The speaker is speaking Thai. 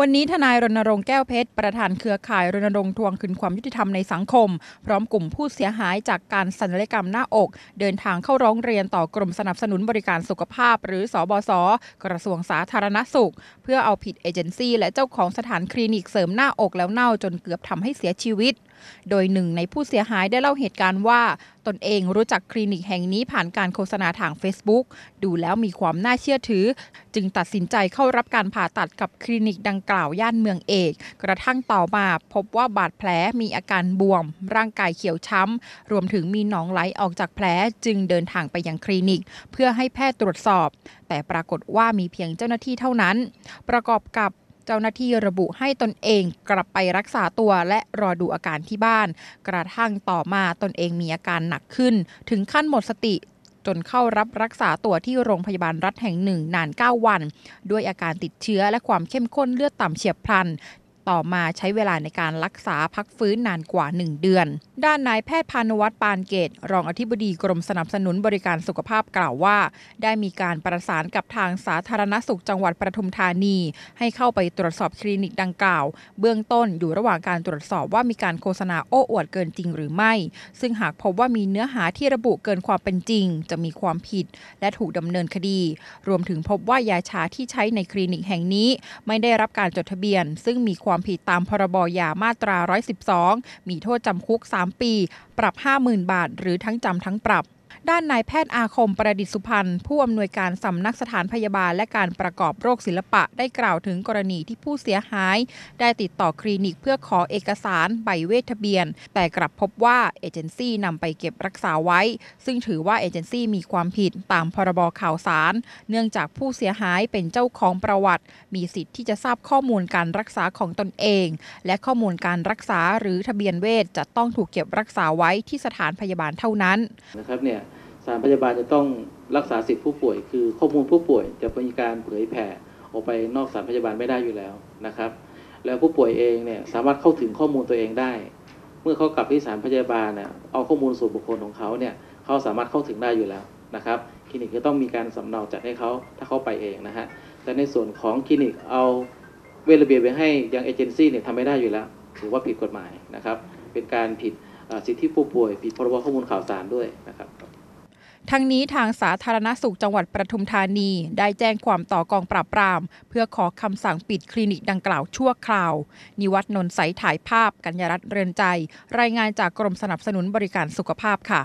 วันนี้ทนายรณรงค์แก้วเพชร ประธานเครือข่ายรณรงค์ทวงคืนความยุติธรรมในสังคม พร้อมกลุ่มผู้เสียหายจากการสัญญกรรมหน้าอก เดินทางเข้าร้องเรียนต่อกรมสนับสนุนบริการสุขภาพ หรือสอบศกระทรวงสาธารณสุข เพื่อเอาผิดเอเจนซี่และเจ้าของสถานคลินิกเสริมหน้าอกแล้วเน่าจนเกือบทำให้เสียชีวิตโดยหนึ่งในผู้เสียหายได้เล่าเหตุการณ์ว่าตนเองรู้จักคลินิกแห่งนี้ผ่านการโฆษณาทาง Facebook ดูแล้วมีความน่าเชื่อถือ จึงตัดสินใจเข้ารับการผ่าตัดกับคลินิกดังกล่าวย่านเมืองเอก กระทั่งต่อมาพบว่าบาดแผลมีอาการบวม ร่างกายเขียวช้ำ รวมถึงมีหนองไหลออกจากแผลจึงเดินทางไปยังคลินิก เพื่อให้แพทย์ตรวจสอบ แต่ปรากฏว่ามีเพียงเจ้าหน้าที่เท่านั้น ประกอบกับเจ้าหน้าที่ระบุให้ตนเองกลับไปรักษาตัวและรอดูอาการที่บ้าน กระทั่งต่อมาตนเองมีอาการหนักขึ้น ถึงขั้นหมดสติ จนเข้ารับรักษาตัวที่โรงพยาบาลรัฐแห่งหนึ่งนาน9วัน ด้วยอาการติดเชื้อและความเข้มข้นเลือดต่ำเฉียบพลันต่อมาใช้เวลาในการรักษาพักฟื้นนานกว่า 1 เดือน ด้านนายแพทย์พานุวัตรปานเกตรองอธิบดีกรมสนับสนุนบริการสุขภาพกล่าวว่า ได้มีการประสานกับทางสาธารณสุขจังหวัดปทุมธานี ให้เข้าไปตรวจสอบคลินิกดังกล่าว เบื้องต้นอยู่ระหว่างการตรวจสอบว่ามีการโฆษณาโอ้อวดเกินจริงหรือไม่ ซึ่งหากพบว่ามีเนื้อหาที่ระบุเกินความเป็นจริง จะมีความผิดและถูกดำเนินคดี รวมถึงพบว่ายาชาที่ใช้ในคลินิกแห่งนี้ ไม่ได้รับการจดทะเบียน ซึ่งมีความความผิดตามพรบยามาตรา 112 มีโทษจำคุก 3 ปี ปรับ 50,000 บาท หรือทั้งจำทั้งปรับด้านนายแพทย์อาคมประดิษฐ์สุพรรณ ผู้อำนวยการสำนักสถานพยาบาล และการประกอบโรคศิลปะได้กล่าวถึงกรณีที่ผู้เสียหาย ได้ติดต่อคลินิกเพื่อขอเอกสารใบเวททะเบียน แต่กลับพบว่า เอเจนซี่นำไปเก็บรักษาไว้ ซึ่งถือว่าเอเจนซี่มีความผิดตามพรบข่าวสาร เนื่องจากผู้เสียหายเป็นเจ้าของประวัติ มีสิทธิ์ที่จะทราบข้อมูลการรักษาของตนเอง และข้อมูลการรักษาหรือทะเบียนเวชจะต้องถูกเก็บรักษาไว้ที่สถานพยาบาลเท่านั้นนะครับเนี่ยสถานพยาบาลจะต้องรักษาสิทธิผู้ป่วย คือข้อมูลผู้ป่วยจะมีการเผยแผ่ออกไปนอกสถานพยาบาลไม่ได้อยู่แล้วนะครับ แล้วผู้ป่วยเองเนี่ยสามารถเข้าถึงข้อมูลตัวเองได้ เมื่อเขากลับที่สถานพยาบาลเนี่ยเอาข้อมูลส่วนบุคคลของเขาเนี่ย เขาสามารถเข้าถึงได้อยู่แล้วนะครับ คลินิกจะต้องมีการสำเนาจัดให้เขาถ้าเขาไปเองนะฮะ แต่ในส่วนของคลินิกเอาเวลเบียบไปให้ยังเอเจนซี่เนี่ยทำไม่ได้อยู่แล้ว ถือว่าผิดกฎหมายนะครับ เป็นการผิดสิทธิผู้ป่วยผิดพรบข้อมูลข่าวสารด้วยนะครับทั้งนี้ทางสาธารณสุขจังหวัดปทุมธานี ได้แจ้งความต่อกองปราบปราม เพื่อขอคำสั่งปิดคลินิกดังกล่าวชั่วคราว นิวัฒนนท์ใสถ่ายภาพ กัญญรัตน์เรือนใจ รายงานจากกรมสนับสนุนบริการสุขภาพค่ะ